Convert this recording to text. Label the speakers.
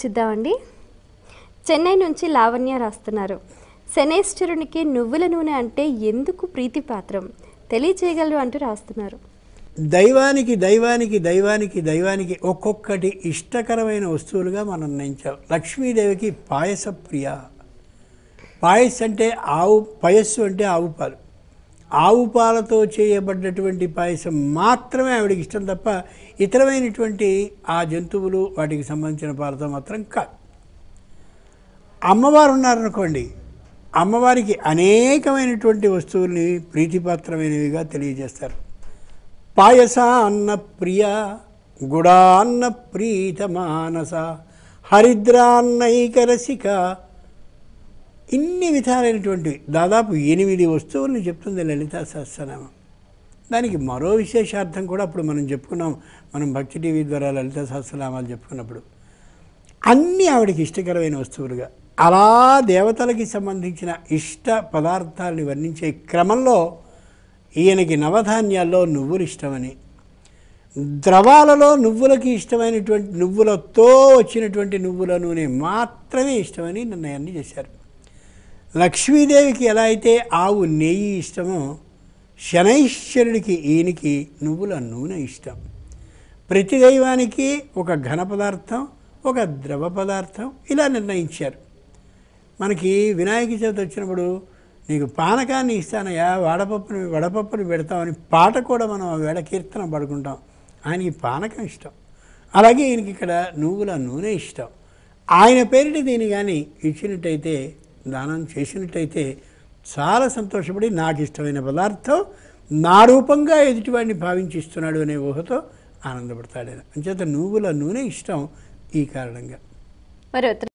Speaker 1: చిద్దామండి చెన్నై నుంచి లావణ్య రాస్తున్నారు శనేశ్వరునికి నువ్వుల నూనె అంటే ఎందుకు ప్రీతి పాత్రం తెలియచేయగలరు అంటూ రాస్తున్నారు దైవానికి దైవానికి దైవానికి దైవానికి ఒక్కొక్కటి ఇష్టకరమైన వస్తువులుగా మనం నిర్ణయించాం లక్ష్మీదేవికి పాయస ప్రియ పాయస్ అంటే ఆవు పయస్సు అంటే ఆవు పాలు ఆవు పాలతో చేయబడ్డటువంటి పాయసం మాత్రమే ఆవిడకి ఇష్టం తప్ప ఇతరమైనటువంటి ఆ జంతువులు వాటికి సంబంధించిన పాలతో మాత్రం కాదు అమ్మవారు ఉన్నారనుకోండి అమ్మవారికి అనేకమైనటువంటి వస్తువుల్ని ప్రీతిపాత్రమైనవిగా తెలియజేస్తారు పాయస అన్న ప్రియ గుడాన్న ప్రీత మానస హరిద్రాన్నైక రసిక ఇన్ని విధాలైనటువంటి దాదాపు ఎనిమిది వస్తువులను చెప్తుంది లలితా సహస్రనామం దానికి మరో విశేషార్థం కూడా అప్పుడు మనం చెప్పుకున్నాం మనం భక్తి టీవీ ద్వారా లలిత సహస్రనామాలు చెప్పుకున్నప్పుడు అన్నీ ఆవిడకి ఇష్టకరమైన వస్తువులుగా అలా దేవతలకి సంబంధించిన ఇష్ట పదార్థాలని వర్ణించే క్రమంలో ఈయనకి నవధాన్యాల్లో నువ్వులు ఇష్టమని ద్రవాలలో నువ్వులకి ఇష్టమైనటువంటి నువ్వులతో వచ్చినటువంటి నువ్వుల నూనె మాత్రమే ఇష్టమని నిర్ణయాన్ని చేశారు లక్ష్మీదేవికి ఎలా అయితే ఆవు నెయ్యి ఇష్టమో శనైశ్వరుడికి ఈయనకి నువ్వుల నూనె ఇష్టం ప్రతి దైవానికి ఒక ఘన పదార్థం ఒక ద్రవ పదార్థం ఇలా నిర్ణయించారు మనకి వినాయక చవితి వచ్చినప్పుడు నీకు పానకాన్ని ఇస్తానయ్యా వడపప్పుని వడపప్పుని పెడతామని పాట కూడా మనం వేళ కీర్తన పడుకుంటాం ఆయనకి పానకం ఇష్టం అలాగే ఈయనకి ఇక్కడ నువ్వుల నూనె ఇష్టం ఆయన పేరిట దీన్ని కానీ ఇచ్చినట్టయితే దానం చేసినట్టయితే చాలా సంతోషపడి నాకు ఇష్టమైన పదార్థం నా రూపంగా ఎదుటివాడిని భావించిస్తున్నాడు అనే ఊహతో ఆనందపడతాడు అని అంచేత నువ్వుల నూనె ఇష్టం ఈ కారణంగా మరి